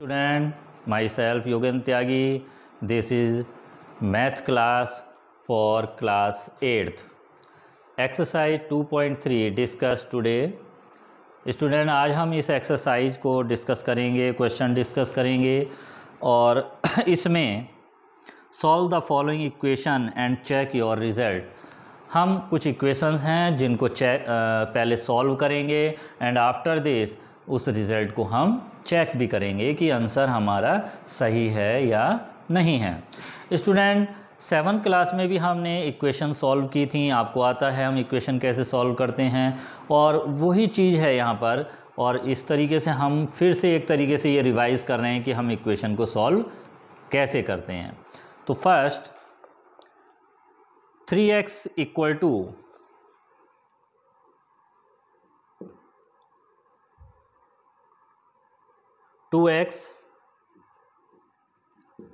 student myself Yogen Tyagi this is math class for class eighth exercise 2.3 discuss today student आज हम इस exercise को discuss करेंगे question discuss करेंगे और इसमें solve the following equation and check your result हम कुछ इक्वेशंस हैं जिनको चेक पहले सॉल्व करेंगे एंड आफ्टर दिस उस रिज़ल्ट को हम चेक भी करेंगे कि आंसर हमारा सही है या नहीं है स्टूडेंट सेवन्थ क्लास में भी हमने इक्वेशन सॉल्व की थी आपको आता है हम इक्वेशन कैसे सॉल्व करते हैं और वही चीज़ है यहाँ पर और इस तरीके से हम फिर से एक तरीके से ये रिवाइज़ कर रहे हैं कि हम इक्वेशन को सॉल्व कैसे करते हैं तो first three x equal to two x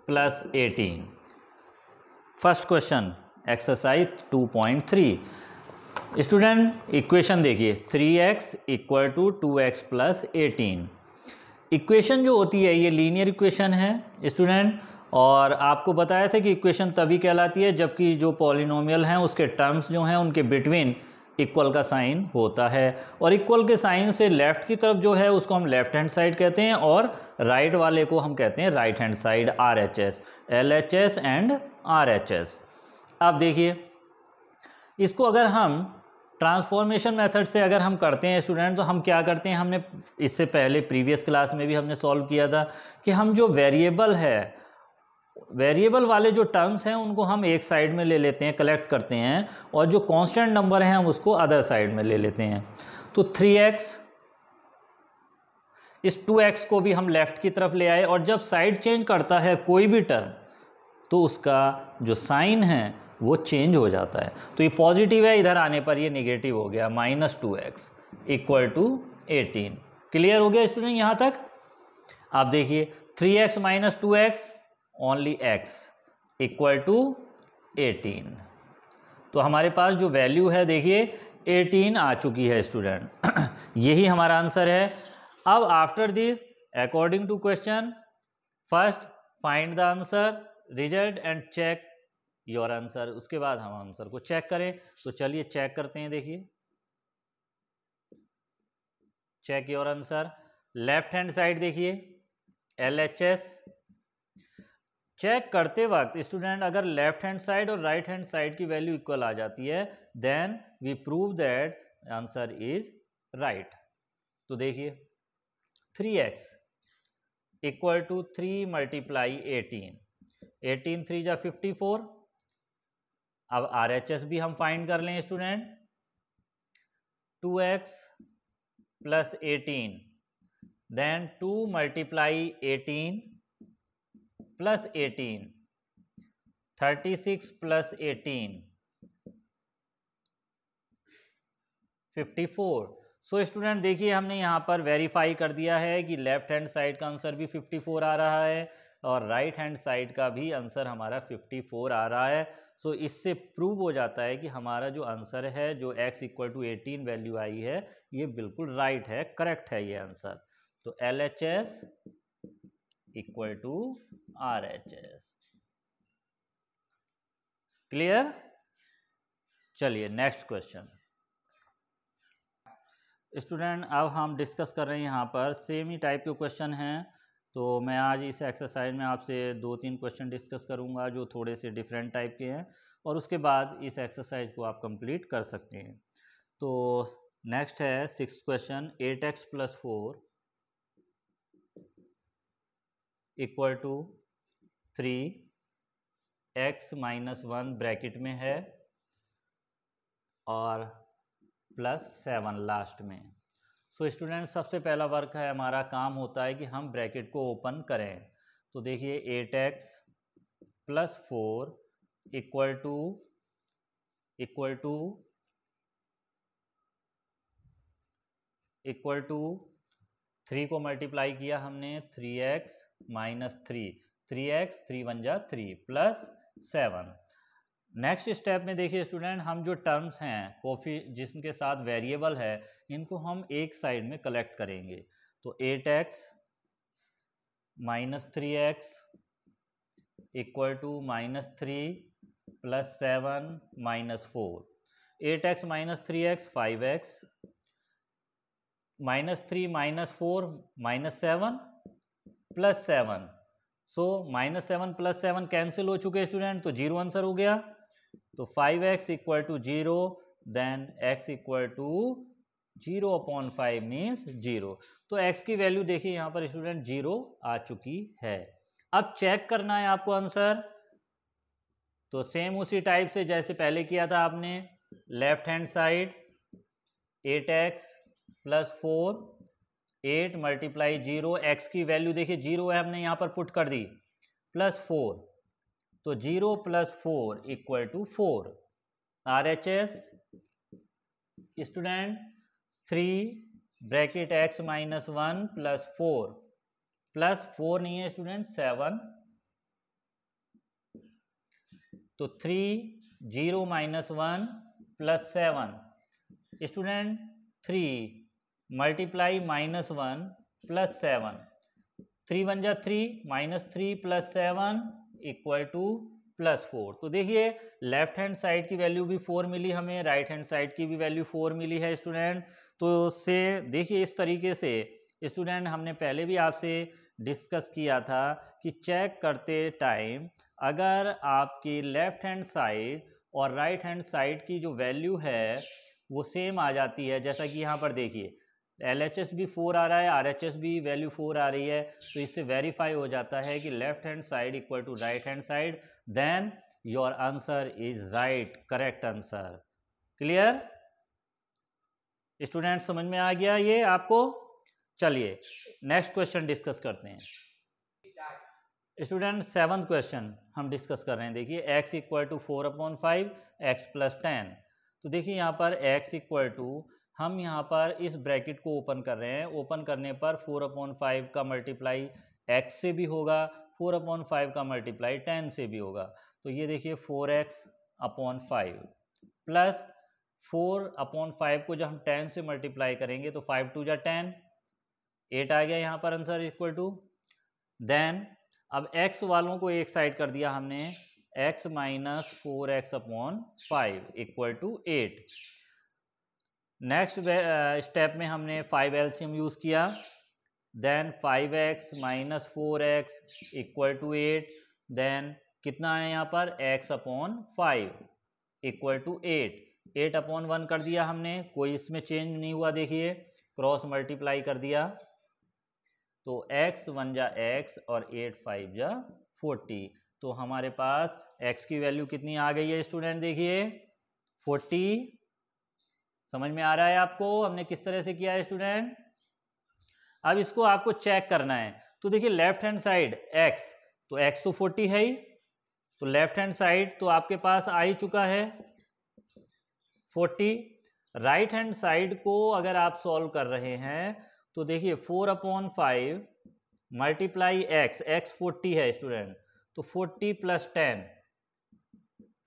plus eighteen first question exercise two point three student equation देखिए three x equal to two x plus eighteen equation जो होती है ये लीनियर इक्वेशन है स्टूडेंट और आपको बताया था कि इक्वेशन तभी कहलाती है जबकि जो पॉलिनोमियल हैं उसके टर्म्स जो हैं उनके बिटवीन इक्वल का साइन होता है और इक्वल के साइन से लेफ़्ट की तरफ जो है उसको हम लेफ़्ट हैंड साइड कहते हैं और राइट right वाले को हम कहते हैं right hand side R H S L H S and R H S अब देखिए इसको अगर हम ट्रांसफॉर्मेशन मेथड से अगर हम करते हैं स्टूडेंट तो हम क्या करते हैं हमने इससे पहले प्रीवियस क्लास में भी हमने सॉल्व किया था कि हम जो वेरिएबल है वेरिएबल वाले जो टर्म्स हैं उनको हम एक साइड में ले लेते हैं कलेक्ट करते हैं और जो कांस्टेंट नंबर हैं हम उसको अदर साइड में ले लेते हैं तो थ्री एक्स इस टू एक्स को भी हम लेफ़्ट की तरफ ले आए और जब साइड चेंज करता है कोई भी टर्म तो उसका जो साइन है वो चेंज हो जाता है तो ये पॉजिटिव है इधर आने पर ये निगेटिव हो गया minus two x equal to eighteen clear हो गया स्टूडेंट यहाँ तक आप देखिए three x minus two x only x equal to eighteen तो हमारे पास जो वैल्यू है देखिए एटीन आ चुकी है स्टूडेंट यही हमारा आंसर है अब after this according to question first find the answer result and check your answer उसके बाद हम आंसर को चेक करें तो चलिए चेक करते हैं देखिए check your answer left hand side देखिए एल एच एस चेक करते वक्त स्टूडेंट अगर लेफ्ट हैंड साइड और राइट हैंड साइड की वैल्यू इक्वल आ जाती है then we prove that answer is right तो देखिए three x equal to three multiply eighteen eighteen three जा फिफ्टी फोर अब आर एच एस भी हम फाइंड कर लें student two x plus eighteen then two multiply eighteen plus eighteen thirty six plus eighteen fifty four so student देखिए हमने यहाँ पर वेरीफाई कर दिया है कि लेफ्ट हैंड साइड का आंसर भी फिफ्टी फोर आ रहा है और राइट हैंड साइड का भी आंसर हमारा 54 आ रहा है सो so, इससे प्रूव हो जाता है कि हमारा जो आंसर है जो x equal to eighteen value आई है ये बिल्कुल राइट है करेक्ट है ये आंसर तो L H S equal to R H S clear चलिए नेक्स्ट क्वेश्चन स्टूडेंट अब हम डिस्कस कर रहे हैं यहाँ पर सेम ही टाइप के क्वेश्चन हैं तो मैं आज इस एक्सरसाइज में आपसे दो तीन क्वेश्चन डिस्कस करूँगा जो थोड़े से डिफरेंट टाइप के हैं और उसके बाद इस एक्सरसाइज को आप कंप्लीट कर सकते हैं तो नेक्स्ट है six question eight x plus four equal to three x minus one bracket में है और प्लस सेवन लास्ट में सो so, स्टूडेंट सबसे पहला वर्क है हमारा काम होता है कि हम ब्रैकेट को ओपन करें तो देखिए eight x plus four equal to equal to equal to three को मल्टीप्लाई किया हमने three x minus three three x three one जा three plus seven next step में देखिए स्टूडेंट हम जो टर्म्स हैं कॉफी जिसके साथ वेरिएबल है इनको हम एक साइड में कलेक्ट करेंगे तो eight x minus three x equal to minus three plus seven minus four eight x minus three x five x minus three minus four minus seven plus seven so minus seven plus seven cancel हो चुके student तो zero answer हो गया तो five x equal to zero then x equal to zero upon five means zero तो x की value देखिए यहाँ पर स्टूडेंट जीरो आ चुकी है अब चेक करना है आपको आंसर तो सेम उसी टाइप से जैसे पहले किया था आपने left hand side eight x plus four eight multiply zero x की वैल्यू देखिए जीरो है हमने यहाँ पर पुट कर दी प्लस फोर तो zero plus four equal to four R H S student three bracket x minus one plus four plus four नहीं है स्टूडेंट सेवन तो three zero minus one plus seven student three multiply minus one plus seven three one जा three minus three plus seven equal to plus four तो देखिए left hand side की value भी four मिली हमें राइट हैंड साइड की भी value four मिली है स्टूडेंट तो से देखिए इस तरीके से स्टूडेंट हमने पहले भी आपसे डिस्कस किया था कि चेक करते टाइम अगर आपकी लेफ्ट हैंड साइड और राइट हैंड साइड की जो वैल्यू है वो सेम आ जाती है जैसा कि यहाँ पर देखिए एल एच एस भी फोर आ रहा है आर एच एस भी वैल्यू फोर आ रही है तो इससे वेरीफाई हो जाता है कि left hand side equal to right hand side then your answer is right correct answer clear student समझ में आ गया ये आपको चलिए नेक्स्ट क्वेश्चन डिस्कस करते हैं स्टूडेंट सेवन क्वेश्चन हम डिस्कस कर रहे हैं देखिए x equal to four upon five x plus ten तो देखिए यहाँ पर एक्स इक्वल टू हम यहाँ पर इस ब्रैकेट को ओपन कर रहे हैं ओपन करने पर फोर अपॉन फाइव का मल्टीप्लाई एक्स से भी होगा फोर अपॉन फाइव का मल्टीप्लाई टेन से भी होगा तो ये देखिए four x upon five plus four upon five को जब हम टेन से मल्टीप्लाई करेंगे तो फाइव टू जा टेन एट आ गया यहाँ पर आंसर इक्वल टू देन अब एक्स वालों को एक साइड कर दिया हमने x minus four x upon five equal to eight next step में हमने फाइव एल्शियम यूज़ किया then five x minus four x equal to eight then कितना है यहाँ पर x upon five equal to eight eight upon one कर दिया हमने कोई इसमें चेंज नहीं हुआ देखिए क्रॉस मल्टीप्लाई कर दिया तो x वन जा एक्स और एट फाइव जा फोर्टी तो हमारे पास x की वैल्यू कितनी आ गई है स्टूडेंट देखिए फोर्टी समझ में आ रहा है आपको हमने किस तरह से किया है स्टूडेंट अब इसको आपको चेक करना है तो देखिए लेफ्ट हैंड साइड x तो x तो 40 है ही तो लेफ्ट हैंड साइड तो आपके पास आ ही चुका है 40 राइट हैंड साइड को अगर आप सॉल्व कर रहे हैं तो देखिए four upon five multiply x x forty है स्टूडेंट तो forty plus ten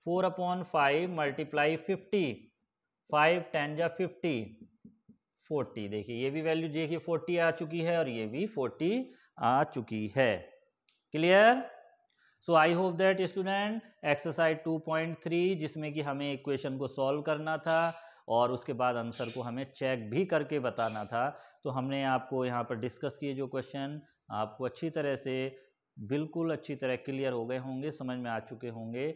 four upon five multiply fifty five ten या फिफ्टी फोर्टी देखिए ये भी वैल्यू देखिए फोर्टी आ चुकी है और ये भी फोर्टी आ चुकी है clear so I hope that student exercise two point three जिसमें कि हमें इक्वेशन को सॉल्व करना था और उसके बाद आंसर को हमें चेक भी करके बताना था तो हमने आपको यहाँ पर डिस्कस किए जो क्वेश्चन आपको अच्छी तरह से बिल्कुल अच्छी तरह क्लियर हो गए होंगे समझ में आ चुके होंगे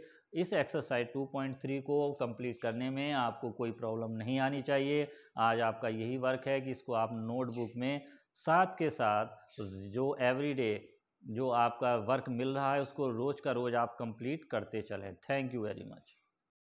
इस एक्सरसाइज 2.3 को कंप्लीट करने में आपको कोई प्रॉब्लम नहीं आनी चाहिए आज आपका यही वर्क है कि इसको आप नोटबुक में साथ के साथ जो एवरीडे जो आपका वर्क मिल रहा है उसको रोज़ का रोज़ आप कंप्लीट करते चलें थैंक यू वेरी मच